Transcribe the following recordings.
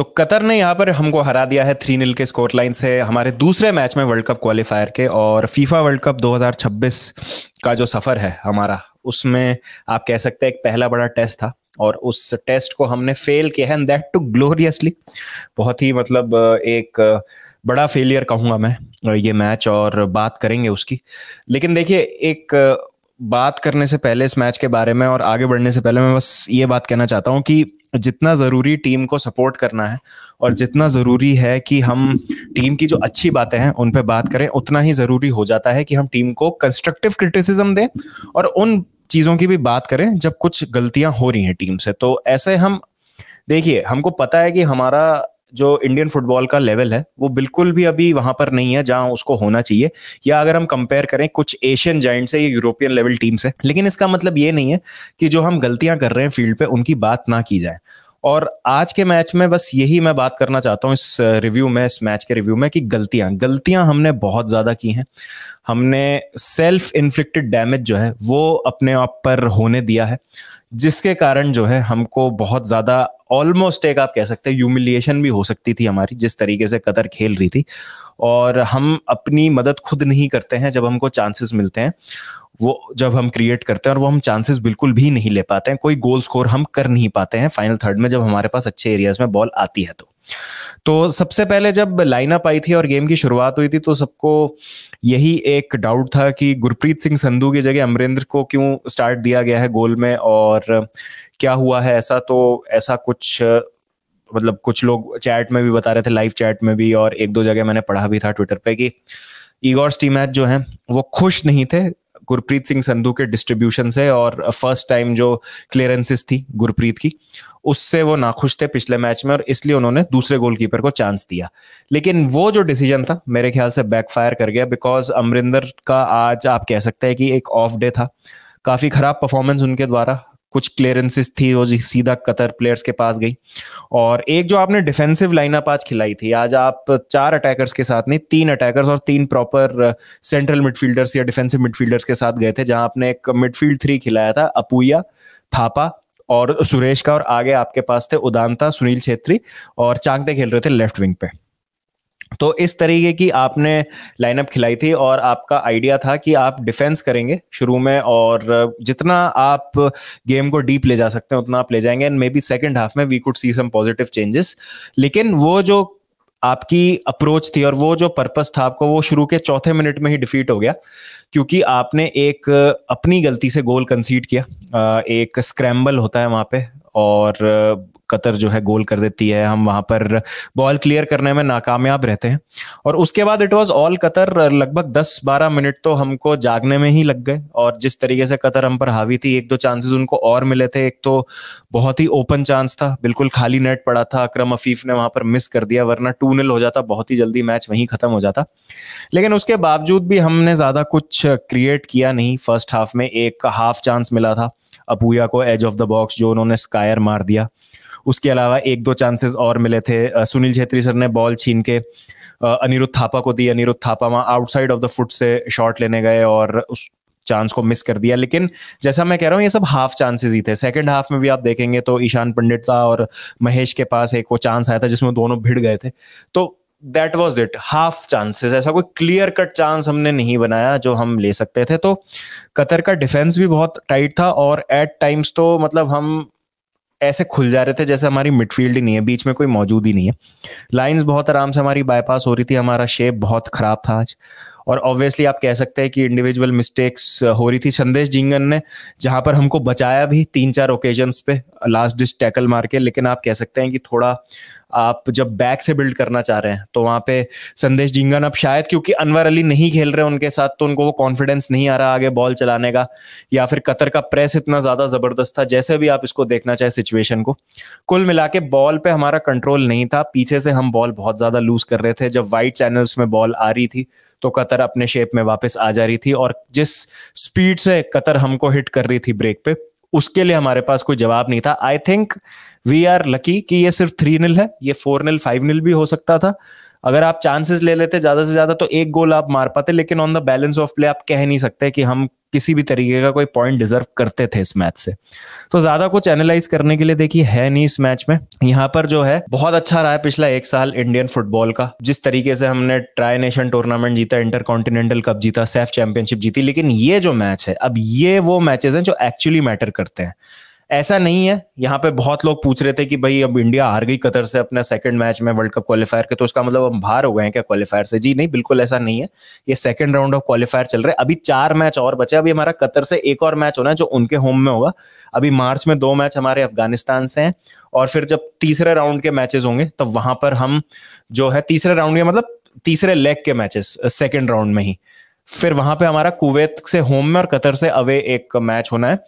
तो कतर ने यहाँ पर हमको हरा दिया है थ्री नील के स्कोर लाइन से हमारे दूसरे मैच में वर्ल्ड कप क्वालिफायर के और फीफा वर्ल्ड कप 2026 का जो सफ़र है हमारा उसमें आप कह सकते हैं एक पहला बड़ा टेस्ट था और उस टेस्ट को हमने फेल किया है एंड दैट टू ग्लोरियसली बहुत ही मतलब एक बड़ा फेलियर कहूँगा मैं ये मैच और बात करेंगे उसकी लेकिन देखिए एक बात करने से पहले इस मैच के बारे में और आगे बढ़ने से पहले मैं बस ये बात कहना चाहता हूँ कि जितना ज़रूरी टीम को सपोर्ट करना है और जितना ज़रूरी है कि हम टीम की जो अच्छी बातें हैं उन पर बात करें उतना ही ज़रूरी हो जाता है कि हम टीम को कंस्ट्रक्टिव क्रिटिसिज्म दें और उन चीज़ों की भी बात करें जब कुछ गलतियां हो रही हैं टीम से तो ऐसे हम देखिए हमको पता है कि हमारा जो इंडियन फुटबॉल का लेवल है वो बिल्कुल भी अभी वहां पर नहीं है जहां उसको होना चाहिए या अगर हम कंपेयर करें कुछ एशियन जॉइंट से या यूरोपियन लेवल टीम से लेकिन इसका मतलब ये नहीं है कि जो हम गलतियां कर रहे हैं फील्ड पे उनकी बात ना की जाए और आज के मैच में बस यही मैं बात करना चाहता हूँ इस रिव्यू uh, में इस मैच के रिव्यू में कि गलतियां गलतियां हमने बहुत ज़्यादा की हैं हमने सेल्फ इन्फ्लिक्टेड डैमेज जो है वो अपने आप पर होने दिया है जिसके कारण जो है हमको बहुत ज़्यादा ऑलमोस्ट एक आप कह सकते हैं ह्यूमिलिएशन भी हो सकती थी हमारी जिस तरीके से कतर खेल रही थी और हम अपनी मदद खुद नहीं करते हैं जब हमको चांसेस मिलते हैं वो जब हम क्रिएट करते हैं और वो हम चांसेस बिल्कुल भी नहीं ले पाते हैं कोई गोल स्कोर हम कर नहीं पाते हैं फाइनल थर्ड में जब हमारे पास अच्छे एरियाज में बॉल आती है तो तो सबसे पहले जब लाइनअप आई थी और गेम की शुरुआत हुई थी तो सबको यही एक डाउट था कि गुरप्रीत सिंह संधू की जगह अमरिंदर को क्यों स्टार्ट दिया गया है गोल में और क्या हुआ है ऐसा तो ऐसा कुछ मतलब कुछ लोग चैट में भी बता रहे थे लाइव चैट में भी और एक दो जगह मैंने पढ़ा भी था ट्विटर पे कि ईगोर स्टीमैच जो है वो खुश नहीं थे गुरप्रीत सिंह संधू के डिस्ट्रीब्यूशन से और फर्स्ट टाइम जो क्लियरेंसेस थी गुरप्रीत की उससे वो नाखुश थे पिछले मैच में और इसलिए उन्होंने दूसरे गोलकीपर को चांस दिया लेकिन वो जो डिसीजन था मेरे ख्याल से बैकफायर कर गया बिकॉज अमरिंदर का आज आप कह सकते हैं कि एक ऑफ डे था काफी खराब परफॉर्मेंस उनके द्वारा कुछ क्लियरेंसेस थी वो जी सीधा कतर प्लेयर्स के पास गई और एक जो आपने डिफेंसिव लाइनअप आज खिलाई थी आज आप चार अटैकर्स के साथ नहीं तीन अटैकर्स और तीन प्रॉपर सेंट्रल मिडफील्डर्स या डिफेंसिव मिडफील्डर्स के साथ गए थे जहां आपने एक मिडफील्ड थ्री खिलाया था अपूया थापा और सुरेश का और आगे आपके पास थे उदांता सुनील छेत्री और चांगते खेल रहे थे लेफ्ट विंग पे तो इस तरीके की आपने लाइनअप खिलाई थी और आपका आइडिया था कि आप डिफेंस करेंगे शुरू में और जितना आप गेम को डीप ले जा सकते हैं उतना आप ले जाएंगे and maybe second half में we could see some positive changes लेकिन वो जो आपकी अप्रोच थी और वो जो पर्पस था आपको वो शुरू के चौथे मिनट में ही डिफीट हो गया क्योंकि आपने एक अपनी गलती से गोल कंसीड किया एक स्क्रैम्बल होता है वहां पे और कतर जो है गोल कर देती है हम वहां पर बॉल क्लियर करने में नाकामयाब रहते हैं और उसके बाद इट वॉज ऑल कतर लगभग दस बारह मिनट तो हमको जागने में ही लग गए और जिस तरीके से कतर हम पर हावी थी एक दो चांसेस उनको और मिले थे एक तो बहुत ही ओपन चांस था बिल्कुल खाली नेट पड़ा था अक्रम अफीफ ने वहां पर मिस कर दिया वरना टू निल हो जाता बहुत ही जल्दी मैच वहीं खत्म हो जाता लेकिन उसके बावजूद भी हमने ज्यादा कुछ क्रिएट किया नहीं फर्स्ट हाफ में एक हाफ चांस मिला था अपूया को एज ऑफ द बॉक्स जो उन्होंने स्कायर मार दिया उसके अलावा एक दो चांसेस और मिले थे सुनील छेत्री सर ने बॉल छीन के अनिरुद्ध थापा को दी अनिरुद्ध थापा वहां आउटसाइड ऑफ द फुट से शॉट लेने गए और उस चांस को मिस कर दिया लेकिन जैसा मैं कह रहा हूँ ये सब हाफ चांसेस ही थे सेकंड हाफ में भी आप देखेंगे तो ईशान पंडित था और महेश के पास एक वो चांस आया था जिसमें दोनों भिड़ गए थे तो that was it half chances ऐसा कोई क्लियर कट चांस हमने नहीं बनाया जो हम ले सकते थे तो कतर का डिफेंस भी बहुत टाइट था और एट टाइम्स तो मतलब हम ऐसे खुल जा रहे थे जैसे हमारी मिडफील्ड ही नहीं है बीच में कोई मौजूद ही नहीं है लाइंस बहुत आराम से हमारी बाईपास हो रही थी हमारा शेप बहुत खराब था आज और ऑब्वियसली आप कह सकते हैं कि इंडिविजुअल मिस्टेक्स uh, हो रही थी संदेश जिंगन ने जहां पर हमको बचाया भी तीन चार ओकेजन पे लास्ट डिस्ट टैकल मार के लेकिन आप कह सकते हैं कि थोड़ा आप जब बैक से बिल्ड करना चाह रहे हैं तो वहां पे संदेश जिंगन अब शायद क्योंकि अनवर अली नहीं खेल रहे उनके साथ तो उनको वो कॉन्फिडेंस नहीं आ रहा आगे बॉल चलाने का या फिर कतर का प्रेस इतना ज्यादा जबरदस्त था जैसे भी आप इसको देखना चाहे सिचुएशन को कुल मिला के बॉल पे हमारा कंट्रोल नहीं था पीछे से हम बॉल बहुत ज्यादा लूज कर रहे थे जब वाइट चैनल्स में बॉल आ रही थी तो कतर अपने शेप में वापस आ जा रही थी और जिस स्पीड से कतर हमको हिट कर रही थी ब्रेक पे उसके लिए हमारे पास कोई जवाब नहीं था I think we are lucky कि ये सिर्फ थ्री नील है ये फोर नील फाइव नील भी हो सकता था अगर आप चांसेस ले लेते ज्यादा से ज्यादा तो एक गोल आप मार पाते लेकिन on the balance of play आप कह नहीं सकते कि हम किसी भी तरीके का कोई पॉइंट डिजर्व करते थे इस मैच से तो ज्यादा कुछ एनालाइज करने के लिए देखिए है नहीं इस मैच में यहाँ पर जो है बहुत अच्छा रहा है पिछला एक साल इंडियन फुटबॉल का जिस तरीके से हमने ट्राई नेशन टूर्नामेंट जीता इंटर कॉन्टिनेंटल कप जीता सेफ चैंपियनशिप जीती लेकिन ये जो मैच है अब ये वो मैचेस हैं जो एक्चुअली मैटर करते हैं ऐसा नहीं है यहाँ पे बहुत लोग पूछ रहे थे कि भाई अब इंडिया हार गई कतर से अपना सेकंड मैच में वर्ल्ड कप क्वालिफायर के तो उसका मतलब हम बाहर हो गए हैं क्या क्वालिफायर से जी नहीं बिल्कुल ऐसा नहीं है ये सेकंड राउंड ऑफ क्वालिफायर चल रहे अभी चार मैच और बचे अभी हमारा कतर से एक और मैच होना है जो उनके होम में होगा अभी मार्च में दो मैच हमारे अफगानिस्तान से हैं और फिर जब तीसरे राउंड के मैचेस होंगे तब तो वहां पर हम जो है तीसरे राउंड के मतलब तीसरे लेग के मैचेस सेकेंड राउंड में ही फिर वहां पे हमारा कुवैत से होम में और कतर से अवे एक मैच होना है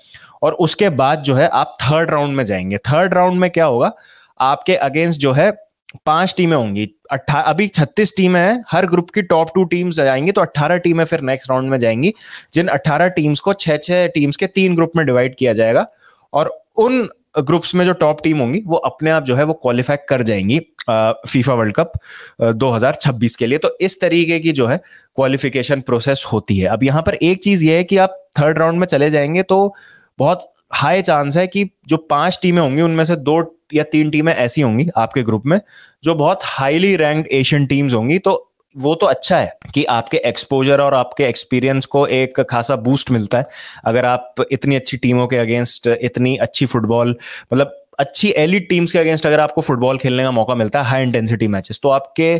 और उसके बाद जो है आप थर्ड राउंड में जाएंगे थर्ड राउंड में क्या होगा आपके अगेंस्ट जो है पांच टीमें होंगी अट्ठा अभी छत्तीस टीमें हैं हर ग्रुप की टॉप टू टीम्स जाएंगी तो अट्ठारह टीमें फिर नेक्स्ट राउंड में जाएंगी जिन अट्ठारह टीम्स को छह छह टीम्स के तीन ग्रुप में डिवाइड किया जाएगा और उन ग्रुप्स में जो टॉप टीम होंगी वो अपने आप जो है वो क्वालिफाई कर जाएंगी फीफा वर्ल्ड कप 2026 के लिए तो इस तरीके की जो है क्वालिफिकेशन प्रोसेस होती है अब यहाँ पर एक चीज यह है कि आप थर्ड राउंड में चले जाएंगे तो बहुत हाई चांस है कि जो पांच टीमें होंगी उनमें से दो या तीन टीमें ऐसी होंगी आपके ग्रुप में जो बहुत हाईली रैंक्ड एशियन टीम्स होंगी तो वो तो अच्छा है कि आपके एक्सपोजर और आपके एक्सपीरियंस को एक खासा बूस्ट मिलता है अगर आप इतनी अच्छी टीमों के अगेंस्ट इतनी अच्छी फुटबॉल मतलब अच्छी एलिट टीम्स के अगेंस्ट अगर आपको फुटबॉल खेलने का मौका मिलता है हाई इंटेंसिटी मैचेस तो आपके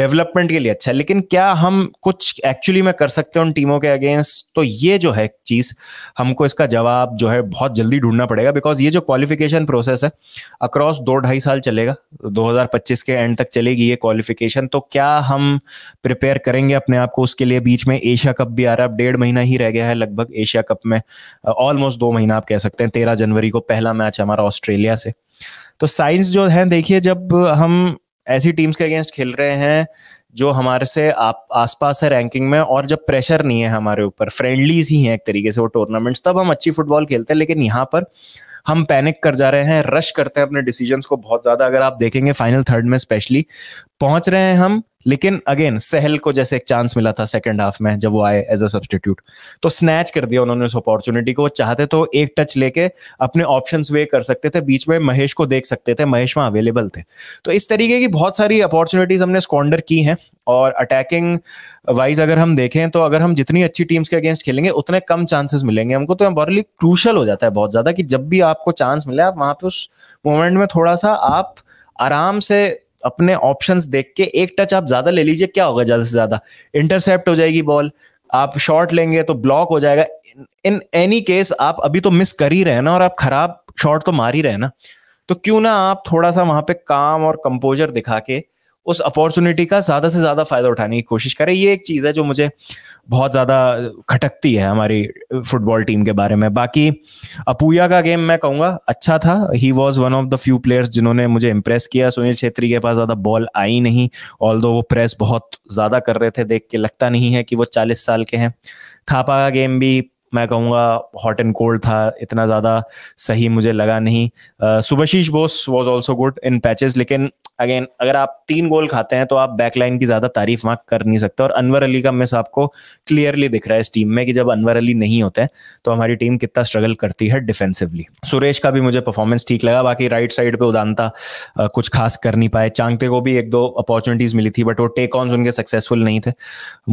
डेवलपमेंट के लिए अच्छा है लेकिन क्या हम कुछ एक्चुअली में कर सकते हैं उन टीमों के अगेंस्ट तो ये जो है चीज़ हमको इसका जवाब जो है बहुत जल्दी ढूंढना पड़ेगा बिकॉज ये जो क्वालिफिकेशन प्रोसेस है अक्रॉस दो ढाई साल चलेगा दो के एंड तक चलेगी ये क्वालिफिकेशन तो क्या हम प्रिपेयर करेंगे अपने आप को उसके लिए बीच में एशिया कप भी आ रहा है डेढ़ महीना ही रह गया है लगभग एशिया कप में ऑलमोस्ट दो महीना आप कह सकते हैं तेरह जनवरी को पहला मैच हमारा ऑस्ट्रेलिया इंडिया से तो साइंस जो है देखिए जब हम ऐसी टीम्स के अगेंस्ट खेल रहे हैं जो हमारे से आप आसपास है रैंकिंग में और जब प्रेशर नहीं है हमारे ऊपर फ्रेंडलीज ही हैं एक तरीके से वो टूर्नामेंट्स तब हम अच्छी फुटबॉल खेलते हैं लेकिन यहाँ पर हम पैनिक कर जा रहे हैं रश करते हैं अपने डिसीजंस को बहुत ज्यादा अगर आप देखेंगे फाइनल थर्ड में स्पेशली पहुंच रहे हैं हम लेकिन अगेन सहल को जैसे एक चांस मिला था सेकंड हाफ में जब वो आए एज अ सब्सटीट्यूट तो स्नैच कर दिया उन्होंने उस अपॉर्चुनिटी को चाहते तो एक टच लेके अपने ऑप्शंस वे कर सकते थे बीच में महेश को देख सकते थे महेश वहां अवेलेबल थे तो इस तरीके की बहुत सारी अपॉर्चुनिटीज हमने स्कॉन्डर की हैं और अटैकिंग वाइज अगर हम देखें तो अगर हम जितनी अच्छी टीम्स के अगेंस्ट खेलेंगे उतने कम चांसेस मिलेंगे हमको तो बॉरली क्रूशल हो जाता है बहुत ज्यादा कि जब भी आपको चांस मिले आप वहां पे उस मोमेंट में थोड़ा सा आप आराम से अपने ऑप्शन देख के एक टच आप ज्यादा ले लीजिए क्या होगा ज्यादा से ज्यादा इंटरसेप्ट हो जाएगी बॉल आप शॉट लेंगे तो ब्लॉक हो जाएगा इन एनी केस आप अभी तो मिस कर ही रहे ना और आप खराब शॉट तो मार ही रहे ना तो क्यों ना आप थोड़ा सा वहां पे काम और कंपोजर दिखा के उस अपॉर्चुनिटी का ज्यादा से ज्यादा फायदा उठाने की कोशिश करें ये एक चीज है जो मुझे बहुत ज्यादा खटकती है हमारी फुटबॉल टीम के बारे में बाकी अपूया का गेम मैं कहूंगा अच्छा था he was one of the few players जिन्होंने मुझे इंप्रेस किया सुनील छेत्री के पास ज्यादा बॉल आई नहीं ऑल वो प्रेस बहुत ज्यादा कर रहे थे देख के लगता नहीं है कि वो चालीस साल के हैं थापा का गेम भी मैं कहूँगा हॉट एंड कोल्ड था इतना ज़्यादा सही मुझे लगा नहीं Subhashish Bose was also good in patches लेकिन अगेन अगर आप तीन गोल खाते हैं तो आप बैकलाइन की ज्यादा तारीफ वहां कर नहीं सकते और अनवर अली का मिस आपको क्लियरली दिख रहा है इस टीम में कि जब अनवर अली नहीं होते तो हमारी टीम कितना स्ट्रगल करती है डिफेंसिवली सुरेश का भी मुझे परफॉर्मेंस ठीक लगा बाकी राइट साइड पे उदानता कुछ खास कर नहीं पाए चांगते को भी एक दो अपॉर्चुनिटीज मिली थी बट वो टेक ऑन उनके सक्सेसफुल नहीं थे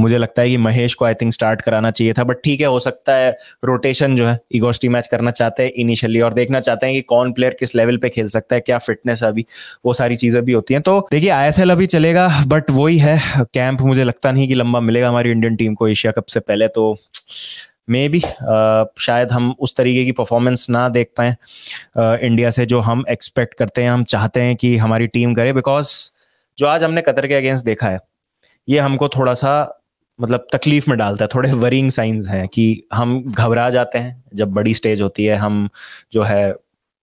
मुझे लगता है कि महेश को आई थिंक स्टार्ट कराना चाहिए था बट ठीक है हो सकता है रोटेशन जो है इगोस्टी मैच करना चाहते हैं इनिशियली और देखना चाहते हैं कि कौन प्लेयर किस लेवल पे खेल सकता है क्या फिटनेस है अभी वो सारी चीजें भी होती हैं तो देखिए आईएसएल अभी चलेगा बट वही है कैंप मुझे लगता नहीं कि लंबा मिलेगा हमारी इंडियन टीम को एशिया कप से पहले तो मे बी uh, शायद हम उस तरीके की परफॉर्मेंस ना देख पाए इंडिया से जो हम एक्सपेक्ट करते हैं हम चाहते हैं कि हमारी टीम करे बिकॉज जो आज हमने कतर के अगेंस्ट देखा है ये हमको थोड़ा सा मतलब तकलीफ में डालता है थोड़े वरिंग साइंस हैं कि हम घबरा जाते हैं जब बड़ी स्टेज होती है हम जो है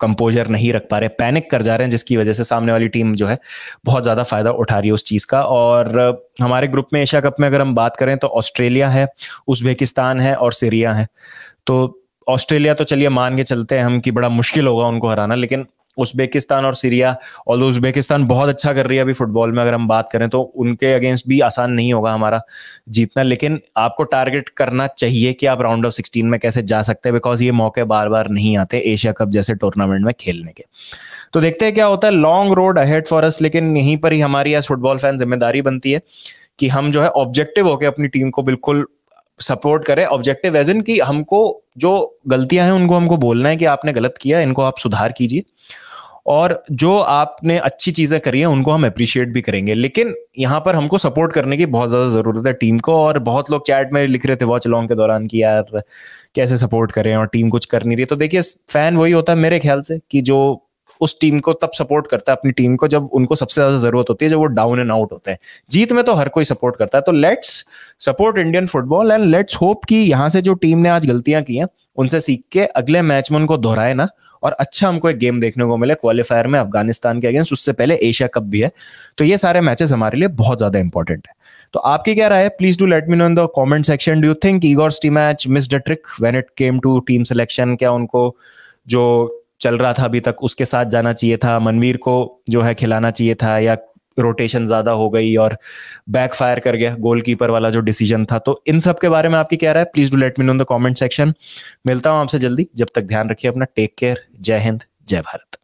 कंपोजर नहीं रख पा रहे पैनिक कर जा रहे हैं जिसकी वजह से सामने वाली टीम जो है बहुत ज़्यादा फायदा उठा रही है उस चीज़ का और हमारे ग्रुप में एशिया कप में अगर हम बात करें तो ऑस्ट्रेलिया है उज्बेकिस्तान है और सीरिया है तो ऑस्ट्रेलिया तो चलिए मान के चलते हैं हम कि बड़ा मुश्किल होगा उनको हराना लेकिन उज्बेकिस्तान और सीरिया और उज्बेकिस्तान बहुत अच्छा कर रही है अभी फुटबॉल में अगर हम बात करें तो उनके अगेंस्ट भी आसान नहीं होगा हमारा जीतना लेकिन आपको टारगेट करना चाहिए कि आप राउंड ऑफ सिक्सटीन में कैसे जा सकते हैं बिकॉज ये मौके बार बार नहीं आते एशिया कप जैसे टूर्नामेंट में खेलने के तो देखते हैं क्या होता है long road ahead for us लेकिन यहीं पर ही हमारी एज फुटबॉल फैन जिम्मेदारी बनती है कि हम जो है ऑब्जेक्टिव होकर अपनी टीम को बिल्कुल सपोर्ट करें ऑब्जेक्टिव एज इन कि हमको जो गलतियां हैं उनको हमको बोलना है कि आपने गलत किया इनको आप सुधार कीजिए और जो आपने अच्छी चीज़ें करी हैं उनको हम अप्रिशिएट भी करेंगे लेकिन यहाँ पर हमको सपोर्ट करने की बहुत ज़्यादा ज़रूरत है टीम को और बहुत लोग चैट में लिख रहे थे वॉच लॉन्ग के दौरान कि यार कैसे सपोर्ट करें और टीम कुछ कर नहीं रही तो देखिए फैन वही होता है मेरे ख्याल से कि जो उस टीम को तब सपोर्ट करता है अपनी टीम को जब उनको सबसे ज्यादा जरूरत होती है जब वो डाउन एंड आउट होते हैं जीत में तो हर कोई सपोर्ट करता है तो let's support Indian football and let's hope कि यहाँ से जो टीम ने आज गलतियां की हैं उनसे सीख के अगले मैच में उनको दोहराए ना और अच्छा हमको एक गेम देखने को मिले क्वालिफायर में अफगानिस्तान के अगेंस्ट उससे पहले एशिया कप भी है तो ये सारे मैचेस हमारे लिए बहुत ज्यादा इंपॉर्टेंट है तो आपकी क्या राय है please do let me know in the comment section do you think Igor Stimac miss the trick when it came to team selection क्या उनको जो चल रहा था अभी तक उसके साथ जाना चाहिए था मनवीर को जो है खिलाना चाहिए था या रोटेशन ज्यादा हो गई और बैक फायर कर गया गोलकीपर वाला जो डिसीजन था तो इन सब के बारे में आपकी क्या रहा है please do let me know in the comment section मिलता हूं आपसे जल्दी जब तक ध्यान रखिए अपना टेक केयर जय हिंद जय भारत